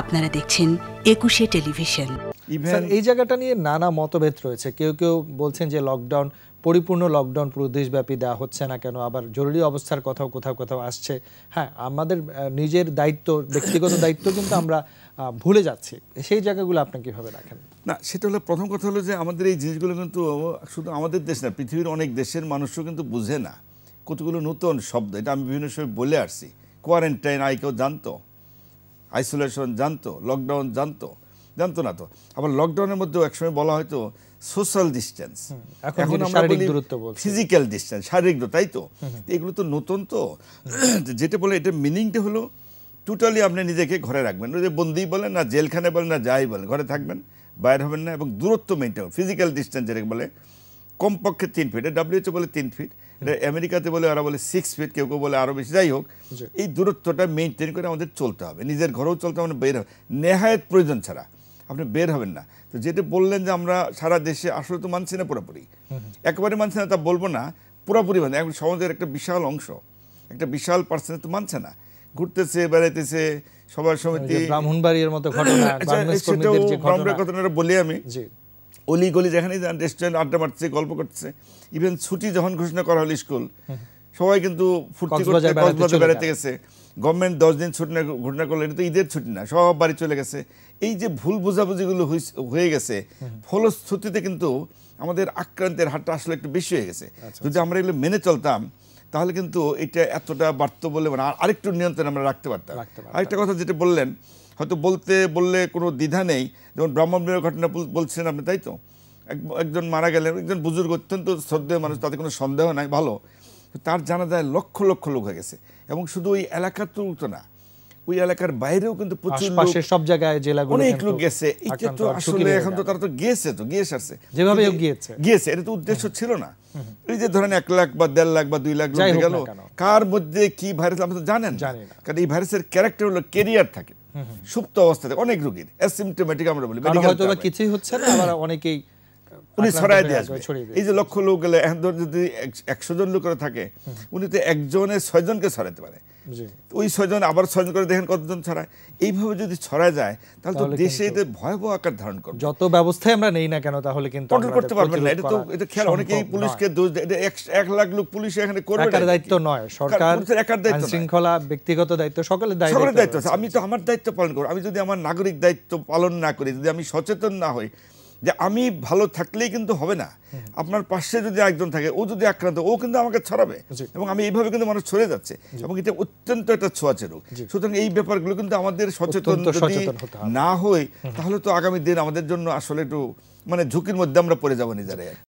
আপনারা দেখছেন একুশে টেলিভিশন এই জায়গাটা নিয়ে নানা মতভেদ রয়েছে কেউ কেউ বলছেন যে লকডাউন পরিপূর্ণ লকডাউন পুরো দেশব্যাপী দেওয়া হচ্ছে না কেন আবার জরুরি অবস্থার কথাও কোথাও কোথাও আসছে হ্যাঁ আমাদের নিজের দায়িত্ব ব্যক্তিগত দায়িত্ব কিন্তু আমরা ভুলে যাচ্ছি সেই জায়গাগুলো আপনি কীভাবে রাখেন না সেটা হলো প্রথম কথা হলো যে আমাদের এই জিনিসগুলো কিন্তু শুধু আমাদের দেশ না পৃথিবীর অনেক দেশের মানুষও কিন্তু বুঝে না কতগুলো নতুন শব্দ এটা আমি বিভিন্ন সময় বলে আসছি কোয়ারেন্টাইন আই কেউ জানতো আইসোলেশন জানতো লকডাউন জানতো জানতো না তো আবার লকডাউনের মধ্যেও একসময় বলা হয়তো সোশ্যাল ডিস্টেন্স এখন আমরা বলি ফিজিক্যাল ডিস্টেন্স শারীরিক তাই তো এগুলো তো নতুন তো যেটা বলে এটা মিনিংটা হলো টোটালি আপনি নিজেকে ঘরে রাখবেন ওই যে বন্দি বলেন না জেলখানে বলেন না যাই বলেন ঘরে থাকবেন বাইরে হবেন না এবং দূরত্ব মেনটেন ফিজিক্যাল ডিস্টেন্স যেটাকে বলে কমপক্ষে তিন ফিট এটা ডাব্লিউএচও বলে তিন ফিট এটা আমেরিকাতে বলে আরও বলে সিক্স ফিট কেউ কেউ বলে আরও বেশি যাই হোক এই দূরত্বটা মেনটেন করে আমাদের চলতে হবে নিজের ঘরেও চলতে হবে মানে বের হবে নেহায়ত প্রয়োজন ছাড়া আপনি বের হবেন না তো যেটা বললেন যে আমরা সারা দেশে আসলে তো মানছি না পুরোপুরি একেবারে মানছি না তা বলবো না পুরোপুরি মানে এখন সমাজের একটা বিশাল অংশ একটা বিশাল পার্সেন্ট তো মানছে না ঘুরতেছে বেড়াইতেছে সবার সমিতি ব্রাহ্মণবাড়ির মতো ঘটনা আচ্ছা, ঘটনাটা বলি আমি অলিগলি যেখানে যান রেস্টুরেন্ট আড্ডা মারছে গল্প করছে ইভেন ছুটি যখন ঘোষণা করা হলো স্কুল সবাই কিন্তু ফুর্তি করতে বেড়াতে গেছে গভর্নমেন্ট দশ দিন ছুটি না ঘোষণা করলো এটা তো ঈদের ছুটি না সব বাড়ি চলে গেছে এই যে ভুল বোঝাবুঝিগুলো হয়ে গেছে ফলশ্রুতিতে কিন্তু আমাদের আক্রান্তের হারটা আসলে একটু বেশি হয়ে গেছে আচ্ছা, আচ্ছা। যদি আমরা এগুলো মেনে চলতাম তাহলে কিন্তু এটা এতটা বাড়তো বলে মানে আরেকটু নিয়ন্ত্রণ আমরা রাখতে পারতাম আরেকটা কথা যেটা বললেন হয়তো বলতে বললে কোনো দ্বিধা নেই যেমন ব্রাহ্মণ ঘটনা বলছেন আপনি তাই তো একজন মারা গেলেন একজন বুজুর্গ অত্যন্ত শ্রদ্ধেয় মানুষ তাতে কোনো সন্দেহ নাই ভালো তার জানাজায় লক্ষ লক্ষ লোক হয়ে গেছে এবং শুধু ওই এলাকা তো না ওই এলাকার বাইরেও কিন্তু প্রচুর লোক সব জায়গায় জেলাগুলো অনেক লোক গেছে এটা তো আসলে এখন তো তারা তো গিয়েছে তো গিয়ে সারছে যেভাবে গিয়েছে গিয়েছে এটা তো উদ্দেশ্য ছিল না এই যে ধরেন এক লাখ বা দেড় লাখ বা দুই লাখ লোক গেল কার মধ্যে কি ভাইরাস আপনি তো জানেন কারণ এই ভাইরাসের ক্যারেক্টার হলো কেরিয়ার থাকে সুপ্ত অবস্থাতে অনেক রোগীর অ্যাসিমটোমেটিক আমরা বলি হয়তো কিছুই হচ্ছে না আবার অনেকেই উনি ছড়াই দিয়ে আসবে এই যে লক্ষ লোক গেলে এখন ধর যদি একশো জন লোকের থাকে উনি তো একজনে ছয়জনকে ছড়াইতে পারে ওই ছয়জন আবার ছয়জন করে দেখেন কতজন ছড়ায় এইভাবে যদি ছড়া যায় তাহলে তো দেশে এটা ভয়াবহ আকার ধারণ করবে যত ব্যবস্থায় আমরা নেই না কেন তাহলে কিন্তু কন্ট্রোল করতে পারবে না এটা তো এটা খেয়াল অনেকেই পুলিশকে দোষ দেয় এটা এক লাখ লোক পুলিশ এখানে করবে না দায়িত্ব নয় সরকার একার দায়িত্ব শৃঙ্খলা ব্যক্তিগত দায়িত্ব সকলের দায়িত্ব সকলের দায়িত্ব আছে আমি তো আমার দায়িত্ব পালন করব আমি যদি আমার নাগরিক দায়িত্ব পালন না করি যদি আমি সচেতন না হই যে আমি ভালো থাকলেই কিন্তু হবে না আপনার পাশে যদি একজন থাকে ও যদি আক্রান্ত ও কিন্তু আমাকে ছড়াবে এবং আমি এইভাবে কিন্তু মানুষ ছড়ে যাচ্ছে এবং এটা অত্যন্ত একটা ছোঁয়াচে রোগ সুতরাং এই ব্যাপারগুলো কিন্তু আমাদের সচেতন যদি না হয় তাহলে তো আগামী দিন আমাদের জন্য আসলে একটু মানে ঝুঁকির মধ্যে আমরা পড়ে যাবো নিজেরাই